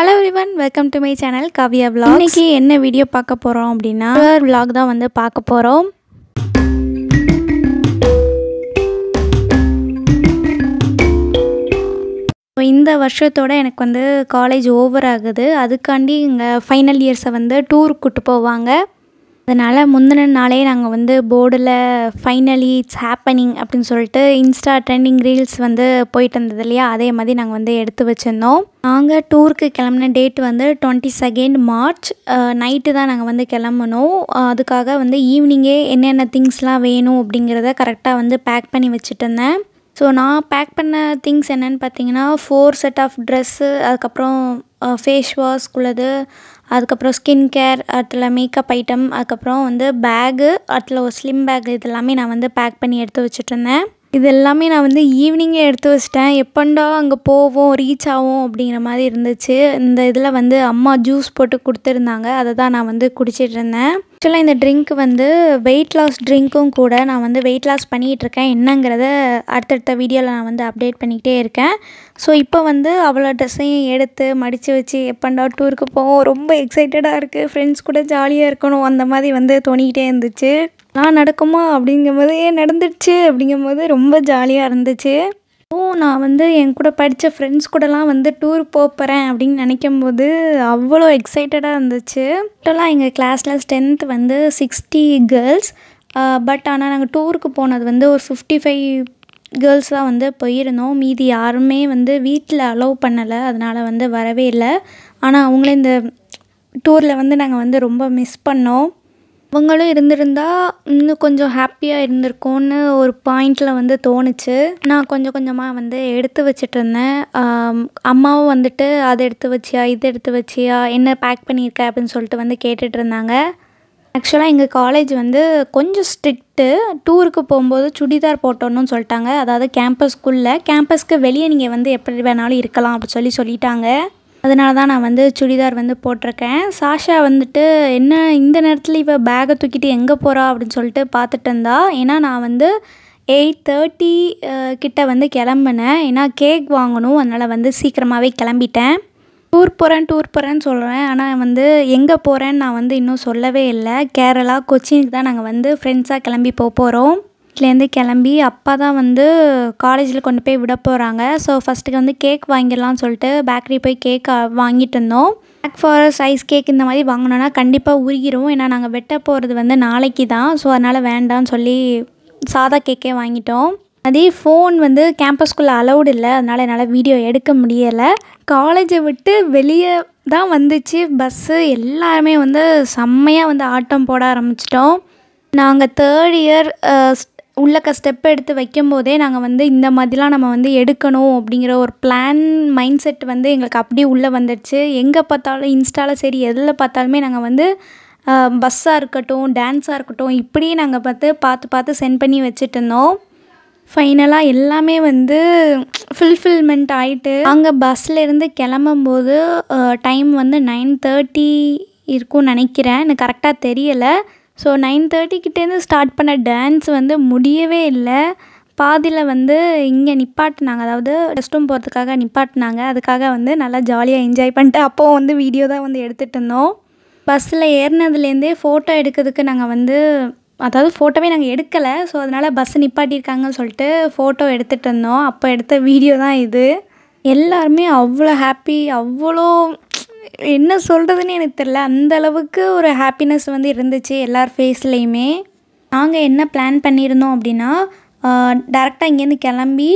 Hello everyone welcome to my channel Kavya vlog இன்னைக்கு என்ன video பார்க்க போகிறோம் அப்படின்னா விலாக் தான் வந்து பார்க்க போகிறோம் இந்த வருஷத்தோட எனக்கு வந்து காலேஜ் ஓவர் ஆகுது அதுக்காண்டி இங்கே ஃபைனல் இயர்ஸை வந்து டூருக்கு கூப்பிட்டு போவாங்க அதனால் முந்தின நாளே நாங்கள் வந்து போர்டில் ஃபைனலி இட்ஸ் ஹேப்பனிங் அப்படின்னு சொல்லிட்டு இன்ஸ்டா ட்ரெண்டிங் ரீல்ஸ் வந்து போயிட்டு இருந்தது இல்லையா அதே மாதிரி நாங்கள் வந்து எடுத்து வச்சுருந்தோம் நாங்கள் டூருக்கு கிளம்புன டேட் வந்து டுவெண்ட்டி செகண்ட் மார்ச் நைட்டு தான் நாங்கள் வந்து கிளம்பணும் அதுக்காக வந்து ஈவினிங்கே என்னென்ன திங்ஸ்லாம் வேணும் அப்படிங்கிறத கரெக்டாக வந்து பேக் பண்ணி வச்சுட்டு இருந்தேன் ஸோ நான் பேக் பண்ண திங்ஸ் என்னென்னு பார்த்தீங்கன்னா ஃபோர் செட் ஆஃப் ட்ரெஸ்ஸு அதுக்கப்புறம் ஃபேஸ் வாஷ்க்குள்ளது அதுக்கப்புறம் ஸ்கின் கேர் அடுத்தில் மேக்கப் ஐட்டம் அதுக்கப்புறம் வந்து பேகு அடுத்தில் ஒரு ஸ்லிம் பேக் இதெல்லாமே நான் வந்து பேக் பண்ணி எடுத்து வச்சிட்டுருந்தேன் இது எல்லாமே நான் வந்து ஈவினிங்கே எடுத்து வச்சிட்டேன் எப்பண்டா அங்கே போவோம் ரீச் ஆகும் அப்படிங்கிற மாதிரி இருந்துச்சு இந்த இதில் வந்து அம்மா ஜூஸ் போட்டு கொடுத்துருந்தாங்க அதை தான் நான் வந்து குடிச்சிட்டு இருந்தேன் ஆக்சுவலாக இந்த ட்ரிங்க் வந்து வெயிட் லாஸ் ட்ரிங்க்கும் கூட நான் வந்து வெயிட் லாஸ் பண்ணிகிட்ருக்கேன் என்னங்கிறத அடுத்தடுத்த வீடியோவில் நான் வந்து அப்டேட் பண்ணிக்கிட்டே இருக்கேன் ஸோ இப்போ வந்து அவ்வளோ ட்ரெஸ்ஸையும் எடுத்து மடித்து வச்சு எப்பண்டா டூருக்கு போவோம் ரொம்ப எக்ஸைட்டடாக இருக்குது ஃப்ரெண்ட்ஸ் கூட ஜாலியாக இருக்கணும் அந்த மாதிரி வந்து தோணிக்கிட்டே இருந்துச்சு நான் நடக்குமா அப்படிங்கும்போது ஏ நடந்துடுச்சு அப்படிங்கும்போது ரொம்ப ஜாலியாக இருந்துச்சு ஓ நான் வந்து என் கூட படித்த ஃப்ரெண்ட்ஸ் கூடலாம் வந்து டூர் போகிறேன் அப்படின்னு நினைக்கும் போது அவ்வளோ எக்ஸைட்டடாக இருந்துச்சு டோட்டலாக எங்கள் கிளாஸில் ஸ்ட்ரென்த் வந்து சிக்ஸ்டி கேர்ள்ஸ் பட் ஆனால் நாங்கள் டூருக்கு போனது வந்து ஒரு ஃபிஃப்டி ஃபைவ் கேர்ள்ஸ் தான் வந்து போயிருந்தோம் மீதி யாருமே வந்து வீட்டில் அலோவ் பண்ணலை அதனால் வந்து வரவே இல்லை ஆனால் அவங்களே இந்த டூரில் வந்து நாங்கள் வந்து ரொம்ப மிஸ் பண்ணோம் இவங்களும் இருந்திருந்தா இன்னும் கொஞ்சம் ஹாப்பியாக இருந்திருக்கோன்னு ஒரு பாயிண்டில் வந்து தோணுச்சு நான் கொஞ்சம் கொஞ்சமாக வந்து எடுத்து இருந்தேன் அம்மாவும் வந்துட்டு அதை எடுத்து வச்சியா இதை எடுத்து வச்சியா என்ன பேக் பண்ணியிருக்க அப்படின்னு சொல்லிட்டு வந்து கேட்டுட்டு இருந்தாங்க ஆக்சுவலாக எங்கள் காலேஜ் வந்து கொஞ்சம் ஸ்ட்ரிக்ட்டு டூருக்கு போகும்போது சுடிதார் போட்டோன்னு சொல்லிட்டாங்க அதாவது கேம்பஸ்க்குள்ளே கேம்பஸ்க்கு வெளியே நீங்கள் வந்து எப்படி வேணாலும் இருக்கலாம் அப்படி சொல்லி சொல்லிட்டாங்க அதனால தான் நான் வந்து சுடிதார் வந்து போட்டிருக்கேன் சாஷா வந்துட்டு என்ன இந்த நேரத்தில் இப்போ பேகை தூக்கிட்டு எங்கே போகிறா அப்படின்னு சொல்லிட்டு பார்த்துட்டு இருந்தா ஏன்னா நான் வந்து எயிட் தேர்ட்டி கிட்ட வந்து கிளம்புனேன் ஏன்னா கேக் வாங்கணும் அதனால் வந்து சீக்கிரமாகவே கிளம்பிட்டேன் டூர் போகிறேன் டூர் போகிறேன்னு சொல்கிறேன் ஆனால் வந்து எங்கே போகிறேன்னு நான் வந்து இன்னும் சொல்லவே இல்லை கேரளா கொச்சினுக்கு தான் நாங்கள் வந்து ஃப்ரெண்ட்ஸாக கிளம்பி போக போகிறோம் வீட்டிலேருந்து கிளம்பி அப்பா தான் வந்து காலேஜில் கொண்டு போய் விட போகிறாங்க ஸோ ஃபஸ்ட்டுக்கு வந்து கேக் வாங்கிடலாம்னு சொல்லிட்டு பேக்கரி போய் கேக் வாங்கிட்டு இருந்தோம் பிளாக் ஃபாரஸ்ட் ஐஸ் கேக் இந்த மாதிரி வாங்கினோன்னா கண்டிப்பாக உருகிரும் ஏன்னா நாங்கள் வெட்ட போகிறது வந்து நாளைக்கு தான் ஸோ அதனால் வேண்டாம்னு சொல்லி சாதா கேக்கே வாங்கிட்டோம் அதே ஃபோன் வந்து கேம்பஸ்குள்ளே அலௌடு இல்லை அதனால் என்னால் வீடியோ எடுக்க முடியலை காலேஜை விட்டு வெளியே தான் வந்துச்சு பஸ்ஸு எல்லாருமே வந்து செம்மையாக வந்து ஆட்டம் போட ஆரம்பிச்சிட்டோம் நாங்கள் தேர்ட் இயர் உள்ளக்க ஸ்டெப் எடுத்து வைக்கும் போதே நாங்கள் வந்து இந்த மாதிரிலாம் நம்ம வந்து எடுக்கணும் அப்படிங்கிற ஒரு பிளான் மைண்ட் செட் வந்து எங்களுக்கு அப்படியே உள்ளே வந்துடுச்சு எங்கே பார்த்தாலும் இன்ஸ்டாவில் சரி எதில் பார்த்தாலுமே நாங்கள் வந்து பஸ்ஸாக இருக்கட்டும் டான்ஸாக இருக்கட்டும் இப்படி நாங்கள் பார்த்து பார்த்து பார்த்து சென்ட் பண்ணி வச்சுட்டு இருந்தோம் ஃபைனலாக எல்லாமே வந்து ஃபுல்ஃபில்மெண்ட் ஆகிட்டு அங்கே பஸ்லேருந்து கிளம்பும்போது டைம் வந்து நைன் தேர்ட்டி இருக்கும்னு நினைக்கிறேன் எனக்கு கரெக்டாக தெரியலை ஸோ நைன் தேர்ட்டிக்கிட்டேருந்து ஸ்டார்ட் பண்ண டான்ஸ் வந்து முடியவே இல்லை பாதியில் வந்து இங்கே நிப்பாட்டினாங்க அதாவது ரெஸ்ட் ரூம் போகிறதுக்காக நிப்பாட்டினாங்க அதுக்காக வந்து நல்லா ஜாலியாக என்ஜாய் பண்ணிட்டு அப்போது வந்து வீடியோ தான் வந்து எடுத்துகிட்டு இருந்தோம் பஸ்ஸில் ஏறினதுலேருந்தே ஃபோட்டோ எடுக்கிறதுக்கு நாங்கள் வந்து அதாவது ஃபோட்டோவே நாங்கள் எடுக்கலை ஸோ அதனால் பஸ் நிப்பாட்டியிருக்காங்கன்னு சொல்லிட்டு ஃபோட்டோ எடுத்துகிட்டு இருந்தோம் அப்போ எடுத்த வீடியோ தான் இது எல்லாருமே அவ்வளோ ஹாப்பி அவ்வளோ என்ன சொல்கிறதுன்னு எனக்கு தெரில அந்த அளவுக்கு ஒரு ஹாப்பினஸ் வந்து இருந்துச்சு எல்லார் ஃபேஸ்லேயுமே நாங்கள் என்ன பிளான் பண்ணியிருந்தோம் அப்படின்னா டேரெக்டாக இங்கேருந்து கிளம்பி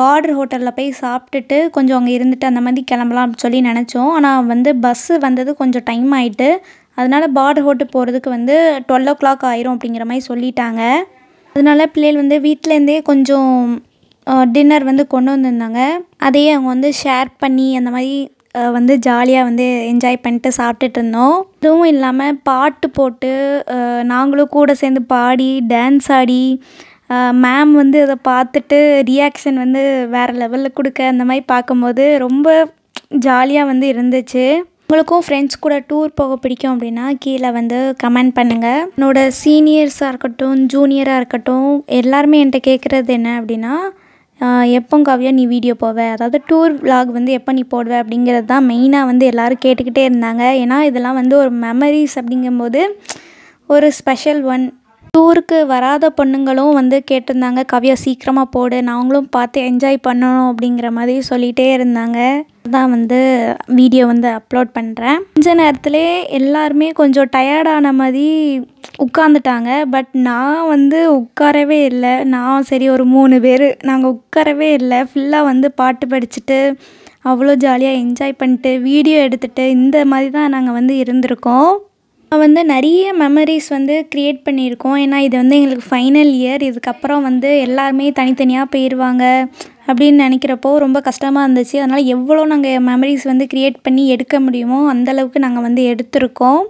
பார்டர் ஹோட்டலில் போய் சாப்பிட்டுட்டு கொஞ்சம் அங்கே இருந்துட்டு அந்த மாதிரி கிளம்பலாம் அப்படின்னு சொல்லி நினச்சோம் ஆனால் வந்து பஸ்ஸு வந்தது கொஞ்சம் டைம் ஆகிட்டு அதனால் பார்டர் ஹோட்டல் போகிறதுக்கு வந்து டுவெல் ஓ கிளாக் ஆயிரும் அப்படிங்கிற மாதிரி சொல்லிட்டாங்க அதனால் பிள்ளைகள் வந்து வீட்டிலேருந்தே கொஞ்சம் டின்னர் வந்து கொண்டு வந்திருந்தாங்க அதையே அவங்க வந்து ஷேர் பண்ணி அந்த மாதிரி வந்து ஜாலியாக வந்து என்ஜாய் பண்ணிட்டு சாப்பிட்டுட்டு இருந்தோம் அதுவும் இல்லாமல் பாட்டு போட்டு நாங்களும் கூட சேர்ந்து பாடி டான்ஸ் ஆடி மேம் வந்து அதை பார்த்துட்டு ரியாக்ஷன் வந்து வேறு லெவலில் கொடுக்க அந்த மாதிரி பார்க்கும்போது ரொம்ப ஜாலியாக வந்து இருந்துச்சு உங்களுக்கும் ஃப்ரெண்ட்ஸ் கூட டூர் போக பிடிக்கும் அப்படின்னா கீழே வந்து கமெண்ட் பண்ணுங்கள் என்னோடய சீனியர்ஸாக இருக்கட்டும் ஜூனியராக இருக்கட்டும் எல்லாருமே என்கிட்ட கேட்குறது என்ன அப்படின்னா எப்போ காவியா நீ வீடியோ போவ அதாவது டூர் விலாக் வந்து எப்போ நீ போடுவ அப்படிங்கிறது தான் மெயினாக வந்து எல்லோரும் கேட்டுக்கிட்டே இருந்தாங்க ஏன்னா இதெல்லாம் வந்து ஒரு மெமரிஸ் அப்படிங்கும்போது ஒரு ஸ்பெஷல் ஒன் டூருக்கு வராத பொண்ணுங்களும் வந்து கேட்டிருந்தாங்க கவியா சீக்கிரமாக போடு நாங்களும் பார்த்து என்ஜாய் பண்ணணும் அப்படிங்கிற மாதிரி சொல்லிகிட்டே இருந்தாங்க தான் வந்து வீடியோ வந்து அப்லோட் பண்ணுறேன் கொஞ்ச நேரத்தில் எல்லாருமே கொஞ்சம் டயர்டான மாதிரி உட்காந்துட்டாங்க பட் நான் வந்து உட்காரவே இல்லை நான் சரி ஒரு மூணு பேர் நாங்கள் உட்காரவே இல்லை ஃபுல்லாக வந்து பாட்டு படிச்சுட்டு அவ்வளோ ஜாலியாக என்ஜாய் பண்ணிட்டு வீடியோ எடுத்துகிட்டு இந்த மாதிரி தான் நாங்கள் வந்து இருந்திருக்கோம் வந்து நிறைய மெமரிஸ் வந்து க்ரியேட் பண்ணியிருக்கோம் ஏன்னா இது வந்து எங்களுக்கு ஃபைனல் இயர் இதுக்கப்புறம் வந்து எல்லாருமே தனித்தனியாக போயிடுவாங்க அப்படின்னு நினைக்கிறப்போ ரொம்ப கஷ்டமாக இருந்துச்சு அதனால் எவ்வளோ நாங்கள் மெமரிஸ் வந்து க்ரியேட் பண்ணி எடுக்க முடியுமோ அந்தளவுக்கு நாங்கள் வந்து எடுத்திருக்கோம்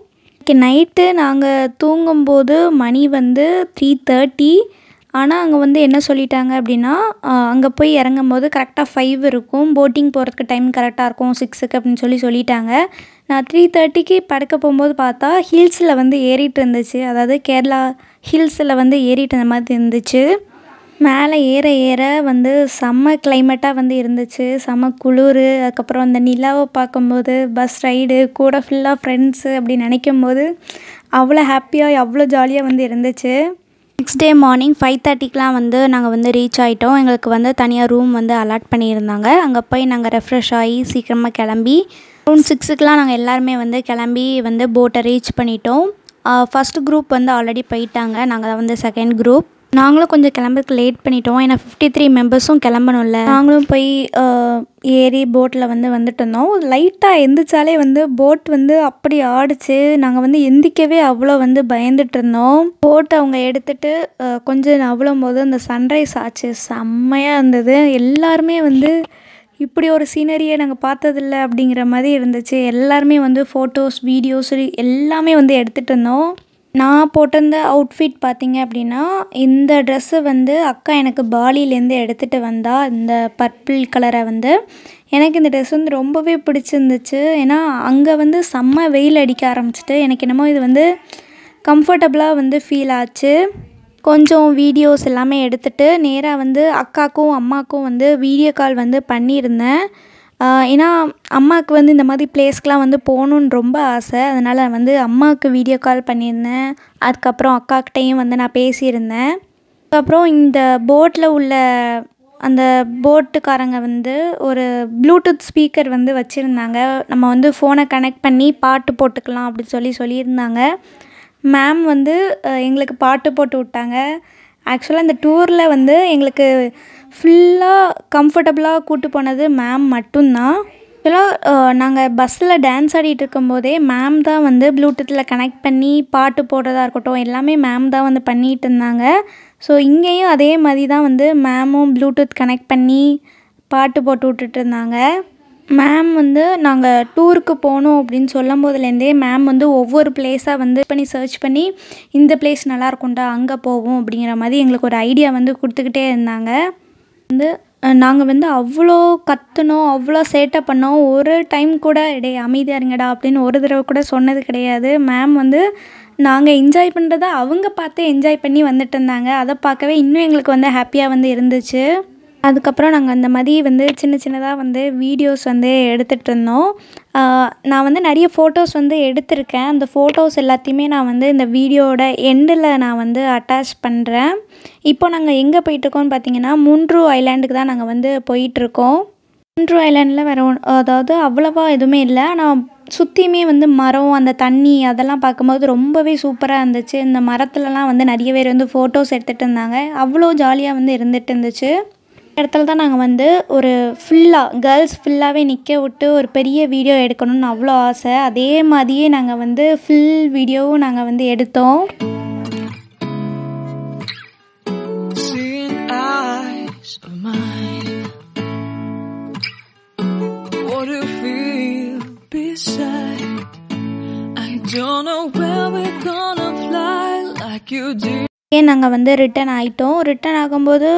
ஓகே நைட்டு நாங்கள் தூங்கும்போது மணி வந்து த்ரீ தேர்ட்டி ஆனால் அங்கே வந்து என்ன சொல்லிட்டாங்க அப்படின்னா அங்கே போய் இறங்கும் போது கரெக்டாக ஃபைவ் இருக்கும் போட்டிங் போகிறதுக்கு டைம் கரெக்டாக இருக்கும் சிக்ஸுக்கு அப்படின்னு சொல்லி சொல்லிட்டாங்க நான் த்ரீ தேர்ட்டிக்கு படுக்க போகும்போது பார்த்தா ஹில்ஸில் வந்து ஏறிட்டு இருந்துச்சு அதாவது கேரளா ஹில்ஸில் வந்து ஏறிட்டு இருந்த மாதிரி இருந்துச்சு மேலே ஏற ஏற வந்து செம்ம கிளைமேட்டாக வந்து இருந்துச்சு செம்ம குளிர் அதுக்கப்புறம் அந்த நிலாவை பார்க்கும்போது பஸ் ரைடு கூட ஃபுல்லாக ஃப்ரெண்ட்ஸு அப்படின்னு நினைக்கும் போது அவ்வளோ ஹாப்பியாக அவ்வளோ ஜாலியாக வந்து இருந்துச்சு நெக்ஸ்ட் டே மார்னிங் ஃபைவ் தேர்ட்டிக்கெலாம் வந்து நாங்கள் வந்து ரீச் ஆகிட்டோம் எங்களுக்கு வந்து தனியாக ரூம் வந்து அலாட் பண்ணியிருந்தாங்க அங்கே போய் நாங்கள் ரெஃப்ரெஷ் ஆகி சீக்கிரமாக கிளம்பி ரூம் சிக்ஸுக்கெலாம் நாங்கள் எல்லாருமே வந்து கிளம்பி வந்து போட்டை ரீச் பண்ணிட்டோம் ஃபஸ்ட் குரூப் வந்து ஆல்ரெடி போயிட்டாங்க நாங்கள் வந்து செகண்ட் குரூப் நாங்களும் கொஞ்சம் கிளம்புறதுக்கு லேட் பண்ணிட்டோம் ஏன்னா ஃபிஃப்டி த்ரீ மெம்பர்ஸும் கிளம்பணும்ல நாங்களும் போய் ஏறி போட்டில் வந்து வந்துட்டு இருந்தோம் லைட்டாக எந்திரிச்சாலே வந்து போட் வந்து அப்படி ஆடிச்சு நாங்கள் வந்து எந்திக்கவே அவ்வளோ வந்து பயந்துட்டு இருந்தோம் போட் அவங்க எடுத்துட்டு கொஞ்சம் அவ்வளோ போது அந்த சன்ரைஸ் ஆச்சு செம்மையாக இருந்தது எல்லாருமே வந்து இப்படி ஒரு சீனரியை நாங்கள் பார்த்ததில்ல அப்படிங்கிற மாதிரி இருந்துச்சு எல்லாருமே வந்து ஃபோட்டோஸ் வீடியோஸ் எல்லாமே வந்து எடுத்துகிட்டு இருந்தோம் நான் போட்டிருந்த அவுட்ஃபிட் பார்த்திங்க அப்படின்னா இந்த ட்ரெஸ்ஸு வந்து அக்கா எனக்கு பாலியிலேருந்து எடுத்துகிட்டு வந்தா இந்த பர்பிள் கலரை வந்து எனக்கு இந்த ட்ரெஸ் வந்து ரொம்பவே பிடிச்சிருந்துச்சு ஏன்னா அங்கே வந்து செம்ம வெயில் அடிக்க ஆரம்பிச்சிட்டு எனக்கு என்னமோ இது வந்து கம்ஃபர்டபுளாக வந்து ஃபீல் ஆச்சு கொஞ்சம் வீடியோஸ் எல்லாமே எடுத்துகிட்டு நேராக வந்து அக்காக்கும் அம்மாக்கும் வந்து வீடியோ கால் வந்து பண்ணியிருந்தேன் ஏன்னா அம்மாவுக்கு வந்து இந்த மாதிரி பிளேஸ்க்கெலாம் வந்து போகணுன்னு ரொம்ப ஆசை அதனால் வந்து அம்மாவுக்கு வீடியோ கால் பண்ணியிருந்தேன் அதுக்கப்புறம் அக்காக்கிட்டையும் வந்து நான் பேசியிருந்தேன் அதுக்கப்புறம் இந்த போட்டில் உள்ள அந்த போட்டுக்காரங்க வந்து ஒரு ப்ளூடூத் ஸ்பீக்கர் வந்து வச்சுருந்தாங்க நம்ம வந்து ஃபோனை கனெக்ட் பண்ணி பாட்டு போட்டுக்கலாம் அப்படின்னு சொல்லி சொல்லியிருந்தாங்க மேம் வந்து எங்களுக்கு பாட்டு போட்டு விட்டாங்க ஆக்சுவலாக இந்த டூரில் வந்து எங்களுக்கு ஃபுல்லாக கம்ஃபர்டபுளாக கூப்பிட்டு போனது மேம் மட்டும்தான் ஆக்சுவலாக நாங்கள் பஸ்ஸில் டான்ஸ் ஆடிட்டு இருக்கும்போதே மேம் தான் வந்து ப்ளூடூத்தில் கனெக்ட் பண்ணி பாட்டு போடுறதா இருக்கட்டும் எல்லாமே மேம் தான் வந்து பண்ணிகிட்டு இருந்தாங்க ஸோ இங்கேயும் அதே மாதிரி தான் வந்து மேமும் ப்ளூடூத் கனெக்ட் பண்ணி பாட்டு போட்டு விட்டுட்டு இருந்தாங்க மேம் வந்து நாங்கள் டூருக்கு போகணும் அப்படின்னு சொல்லும் போதுலேருந்தே மேம் வந்து ஒவ்வொரு பிளேஸாக வந்து பண்ணி சர்ச் பண்ணி இந்த பிளேஸ் நல்லாயிருக்கும்டா அங்கே போவோம் அப்படிங்கிற மாதிரி எங்களுக்கு ஒரு ஐடியா வந்து கொடுத்துக்கிட்டே இருந்தாங்க வந்து நாங்கள் வந்து அவ்வளோ கற்றுனோம் அவ்வளோ சேட்டை பண்ணோம் ஒரு டைம் கூட இடே அமைதியாக இருங்கடா அப்படின்னு ஒரு தடவை கூட சொன்னது கிடையாது மேம் வந்து நாங்கள் என்ஜாய் பண்ணுறதை அவங்க பார்த்து என்ஜாய் பண்ணி வந்துட்டு இருந்தாங்க அதை பார்க்கவே இன்னும் எங்களுக்கு வந்து ஹாப்பியாக வந்து இருந்துச்சு அதுக்கப்புறம் நாங்கள் அந்த மாதிரி வந்து சின்ன சின்னதாக வந்து வீடியோஸ் வந்து எடுத்துகிட்டு இருந்தோம் நான் வந்து நிறைய ஃபோட்டோஸ் வந்து எடுத்திருக்கேன் அந்த ஃபோட்டோஸ் எல்லாத்தையுமே நான் வந்து இந்த வீடியோட எண்டில் நான் வந்து அட்டாச் பண்ணுறேன் இப்போ நாங்கள் எங்கே போயிட்டுருக்கோம்னு பார்த்தீங்கன்னா மூன்று ஐலாண்டுக்கு தான் நாங்கள் வந்து போயிட்டுருக்கோம் மூன்று ஐலாண்டில் வேறு அதாவது அவ்வளோவா எதுவுமே இல்லை ஆனால் சுற்றியுமே வந்து மரம் அந்த தண்ணி அதெல்லாம் பார்க்கும்போது ரொம்பவே சூப்பராக இருந்துச்சு இந்த மரத்துலலாம் வந்து நிறைய பேர் வந்து ஃபோட்டோஸ் எடுத்துகிட்டு இருந்தாங்க அவ்வளோ ஜாலியாக வந்து இருந்துகிட்டு இருந்துச்சு இடத்துல தான் நாங்கள் வந்து ஒரு ஃபுல்லாக கேர்ள்ஸ் ஃபுல்லாகவே நிற்க விட்டு ஒரு பெரிய வீடியோ எடுக்கணும்னு அவ்வளோ ஆசை அதே மாதிரியே நாங்கள் வந்து ஃபுல் வீடியோவும் நாங்கள் வந்து எடுத்தோம் don't know where we're gonna fly like you do. ஏன் நாங்கள் வந்து ரிட்டன் ஆகிட்டோம் ரிட்டன் ஆகும்போது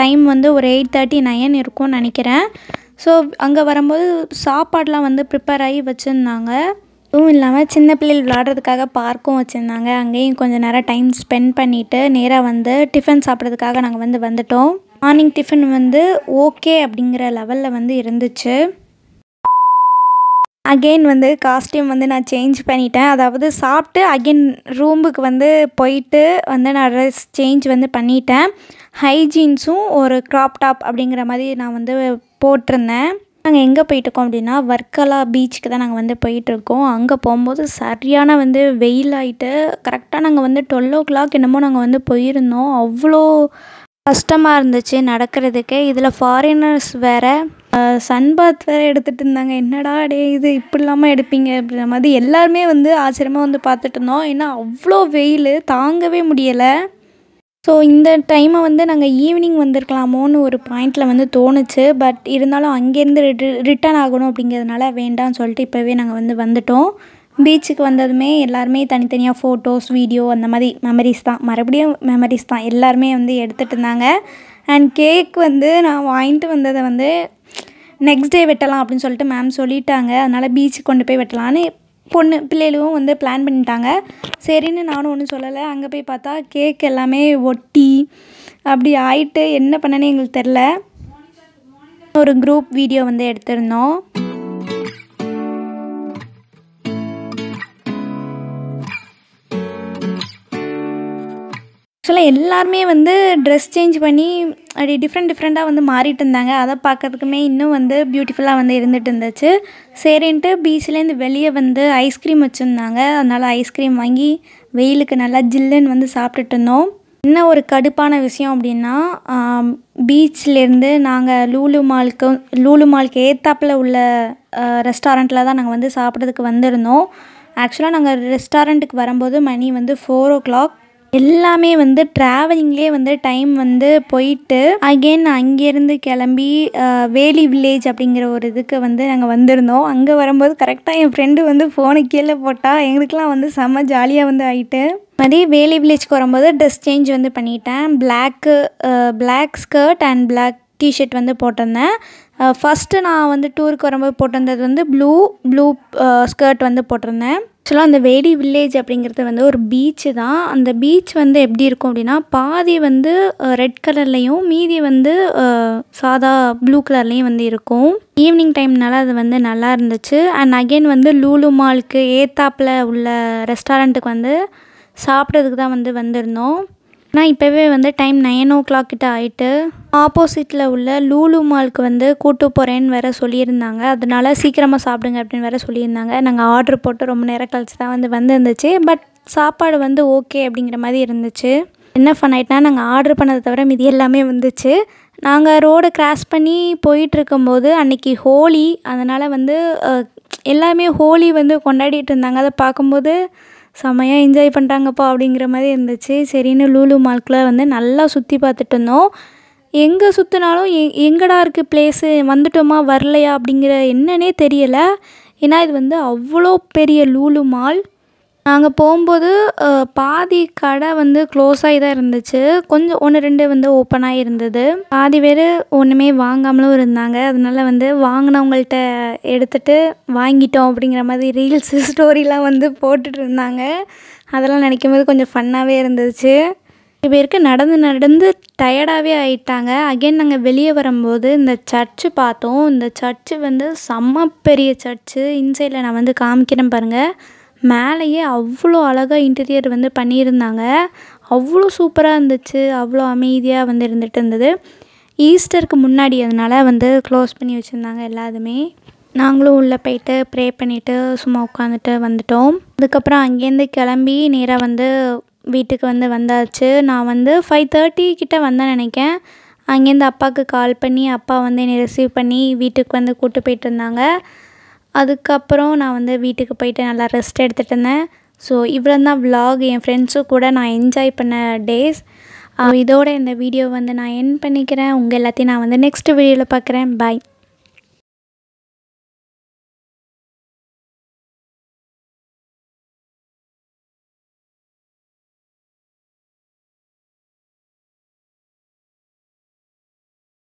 டைம் வந்து ஒரு எயிட் தேர்ட்டி நைன் இருக்கும்னு நினைக்கிறேன் ஸோ அங்கே வரும்போது சாப்பாடெலாம் வந்து ப்ரிப்பேர் ஆகி வச்சுருந்தாங்க அதுவும் இல்லாமல் சின்ன பிள்ளைகள் விளாட்றதுக்காக பார்க்கும் வச்சுருந்தாங்க அங்கேயும் கொஞ்சம் நேரம் டைம் ஸ்பெண்ட் பண்ணிவிட்டு நேராக வந்து டிஃபன் சாப்பிட்றதுக்காக நாங்கள் வந்து வந்துட்டோம் மார்னிங் டிஃபன் வந்து ஓகே அப்படிங்கிற லெவலில் வந்து இருந்துச்சு அகெயின் வந்து காஸ்ட்யூம் வந்து நான் சேஞ்ச் பண்ணிட்டேன் அதாவது சாப்பிட்டு அகெயின் ரூமுக்கு வந்து போயிட்டு வந்து நான் ட்ரெஸ் சேஞ்ச் வந்து பண்ணிட்டேன் ஹைஜீன்ஸும் ஒரு க்ராப் டாப் அப்படிங்கிற மாதிரி நான் வந்து போட்டிருந்தேன் நாங்கள் எங்கே போயிட்டுருக்கோம் அப்படின்னா வர்க்கலா பீச்சுக்கு தான் நாங்கள் வந்து போயிட்டுருக்கோம் அங்கே போகும்போது சரியான வந்து வெயில் ஆகிட்டு கரெக்டாக நாங்கள் வந்து டுவெல் ஓ கிளாக் என்னமோ நாங்கள் வந்து போயிருந்தோம் அவ்வளோ கஷ்டமாக இருந்துச்சு நடக்கிறதுக்கே இதில் ஃபாரினர்ஸ் வேறு சன் பாத் வேறு எடுத்துகிட்டு இருந்தாங்க என்னடா டே இது இப்படி இல்லாமல் எடுப்பீங்க அப்படின்ற மாதிரி எல்லாருமே வந்து ஆச்சரியமாக வந்து பார்த்துட்டு இருந்தோம் ஏன்னா அவ்வளோ வெயில் தாங்கவே முடியலை ஸோ இந்த டைமை வந்து நாங்கள் ஈவினிங் வந்திருக்கலாமோன்னு ஒரு பாயிண்டில் வந்து தோணுச்சு பட் இருந்தாலும் அங்கேருந்து ரிட்டர்ன் ஆகணும் அப்படிங்கிறதுனால வேண்டாம்னு சொல்லிட்டு இப்போவே நாங்கள் வந்து வந்துட்டோம் பீச்சுக்கு வந்ததுமே எல்லாருமே தனித்தனியாக ஃபோட்டோஸ் வீடியோ அந்த மாதிரி மெமரிஸ் தான் மறுபடியும் மெமரிஸ் தான் எல்லாருமே வந்து எடுத்துகிட்டு இருந்தாங்க அண்ட் கேக் வந்து நான் வாங்கிட்டு வந்ததை வந்து நெக்ஸ்ட் டே வெட்டலாம் அப்படின்னு சொல்லிட்டு மேம் சொல்லிட்டாங்க அதனால் பீச்சுக்கு கொண்டு போய் வெட்டலான்னு பொண்ணு பிள்ளைகளும் வந்து பிளான் பண்ணிட்டாங்க சரின்னு நானும் ஒன்றும் சொல்லலை அங்கே போய் பார்த்தா கேக் எல்லாமே ஒட்டி அப்படி ஆயிட்டு என்ன பண்ணனே எங்களுக்கு தெரில ஒரு குரூப் வீடியோ வந்து எடுத்திருந்தோம் ஆக்சுவலாக எல்லாருமே வந்து ட்ரெஸ் சேஞ்ச் பண்ணி அப்படி டிஃப்ரெண்ட் டிஃப்ரெண்ட்டாக வந்து மாறிட்டு இருந்தாங்க அதை பார்க்கறதுக்குமே இன்னும் வந்து பியூட்டிஃபுல்லாக வந்து இருந்துகிட்டு இருந்துச்சு சரின்ட்டு பீச்லேருந்து வெளியே வந்து ஐஸ்கிரீம் வச்சுருந்தாங்க அதனால் ஐஸ்கிரீம் வாங்கி வெயிலுக்கு நல்லா ஜில்லுன்னு வந்து சாப்பிட்டுட்டு இருந்தோம் என்ன ஒரு கடுப்பான விஷயம் அப்படின்னா பீச்லேருந்து நாங்கள் லூலு மாலுக்கு லூலு மாலுக்கு ஏத்தாப்பில் உள்ள ரெஸ்டாரண்ட்டில் தான் நாங்கள் வந்து சாப்பிட்றதுக்கு வந்திருந்தோம் ஆக்சுவலாக நாங்கள் ரெஸ்டாரண்ட்டுக்கு வரும்போது மணி வந்து ஃபோர் ஓ கிளாக் எல்லாமே வந்து ட்ராவலிங்லேயே வந்து டைம் வந்து போயிட்டு அகெயின் அங்கேருந்து கிளம்பி வேலி வில்லேஜ் அப்படிங்கிற ஒரு இதுக்கு வந்து நாங்கள் வந்திருந்தோம் அங்கே வரும்போது கரெக்டாக என் ஃப்ரெண்டு வந்து ஃபோனை கீழே போட்டால் எங்களுக்குலாம் வந்து செம்ம ஜாலியாக வந்து ஆகிட்டு மாதிரி வேலி வில்லேஜ்க்கு வரும்போது ட்ரெஸ் சேஞ்ச் வந்து பண்ணிட்டேன் black black skirt and black T-shirt வந்து போட்டிருந்தேன் ஃபஸ்ட்டு நான் வந்து டூருக்கு வரும்போது போட்டிருந்தது வந்து ப்ளூ ப்ளூ ஸ்கர்ட் வந்து போட்டிருந்தேன் ஆக்சுவலாக அந்த வேடி வில்லேஜ் அப்படிங்கிறது வந்து ஒரு பீச்சு தான் அந்த பீச் வந்து எப்படி இருக்கும் அப்படின்னா பாதி வந்து ரெட் கலர்லேயும் மீதி வந்து சாதா ப்ளூ கலர்லேயும் வந்து இருக்கும் ஈவினிங் டைம்னால அது வந்து நல்லா இருந்துச்சு அண்ட் அகெயின் வந்து லூலு மாலுக்கு ஏத்தாப்பில் உள்ள ரெஸ்டாரண்ட்டுக்கு வந்து சாப்பிட்றதுக்கு தான் வந்து வந்திருந்தோம் நான் இப்போவே வந்து டைம் நைன் ஓ கிளாக் கிட்ட ஆகிட்டு ஆப்போசிட்டில் உள்ள லூலு மாலுக்கு வந்து கூட்டு போகிறேன்னு வேறு சொல்லியிருந்தாங்க அதனால சீக்கிரமாக சாப்பிடுங்க அப்படின்னு வேறு சொல்லியிருந்தாங்க நாங்கள் ஆர்டர் போட்டு ரொம்ப நேரம் கழிச்சு தான் வந்து வந்துருந்துச்சு பட் சாப்பாடு வந்து ஓகே அப்படிங்கிற மாதிரி இருந்துச்சு என்ன ஃபன் ஆகிட்டுனா நாங்கள் ஆர்டர் பண்ணதை தவிர மீதி எல்லாமே வந்துச்சு நாங்கள் ரோடை கிராஸ் பண்ணி போயிட்டுருக்கும்போது அன்றைக்கி ஹோலி அதனால் வந்து எல்லாமே ஹோலி வந்து கொண்டாடிட்டு இருந்தாங்க அதை பார்க்கும்போது செம்மையாக என்ஜாய் பண்ணுறாங்கப்பா அப்படிங்கிற மாதிரி இருந்துச்சு சரின்னு லூலு மால்கில் வந்து நல்லா சுற்றி பார்த்துட்டு இருந்தோம் எங்கே சுற்றினாலும் எ எங்கடா இருக்குது பிளேஸு வந்துட்டோமா வரலையா அப்படிங்கிற என்னன்னே தெரியலை ஏன்னா இது வந்து அவ்வளோ பெரிய லூலு மால் நாங்கள் போகும்போது பாதி கடை வந்து க்ளோஸ் ஆகி தான் இருந்துச்சு கொஞ்சம் ஒன்று ரெண்டு வந்து ஓப்பனாக இருந்தது பாதி பேர் ஒன்றுமே வாங்காமலும் இருந்தாங்க அதனால வந்து வாங்கினவங்கள்ட்ட எடுத்துட்டு வாங்கிட்டோம் அப்படிங்கிற மாதிரி ரீல்ஸு ஸ்டோரிலாம் வந்து போட்டுட்டு இருந்தாங்க அதெல்லாம் நினைக்கும் போது கொஞ்சம் ஃபன்னாகவே இருந்துச்சு இப்போ பேருக்கு நடந்து நடந்து டயர்டாகவே ஆயிட்டாங்க அகெயின் நாங்கள் வெளியே வரும்போது இந்த சர்ச்சு பார்த்தோம் இந்த சர்ச்சு வந்து செம்ம பெரிய சர்ச்சு இன்சைடில் நான் வந்து காமிக்கிறேன் பாருங்கள் மேலேயே அவ்வளோ அழகாக இன்டீரியர் வந்து பண்ணியிருந்தாங்க அவ்வளோ சூப்பராக இருந்துச்சு அவ்வளோ அமைதியாக வந்து இருந்துகிட்டு இருந்தது ஈஸ்டருக்கு முன்னாடி அதனால் வந்து க்ளோஸ் பண்ணி வச்சுருந்தாங்க எல்லாருமே நாங்களும் உள்ளே போயிட்டு ப்ரே பண்ணிவிட்டு சும்மா உட்காந்துட்டு வந்துட்டோம் அதுக்கப்புறம் அங்கேருந்து கிளம்பி நேராக வந்து வீட்டுக்கு வந்து வந்தாச்சு நான் வந்து ஃபைவ் தேர்ட்டி கிட்டே வந்தேன் நினைக்கேன் அங்கேருந்து அப்பாவுக்கு கால் பண்ணி அப்பா வந்து என்னை ரிசீவ் பண்ணி வீட்டுக்கு வந்து கூப்பிட்டு போயிட்டு இருந்தாங்க அதுக்கப்புறம் நான் வந்து வீட்டுக்கு போயிட்டு நல்லா ரெஸ்ட் எடுத்துகிட்டு இருந்தேன் ஸோ இவ்வளோ தான் விலாக் என் ஃப்ரெண்ட்ஸும் கூட நான் என்ஜாய் பண்ண டேஸ் இதோட இந்த வீடியோ வந்து நான் என் பண்ணிக்கிறேன் உங்கள் எல்லாத்தையும் நான் வந்து நெக்ஸ்ட் வீடியோவில் பார்க்குறேன் பாய்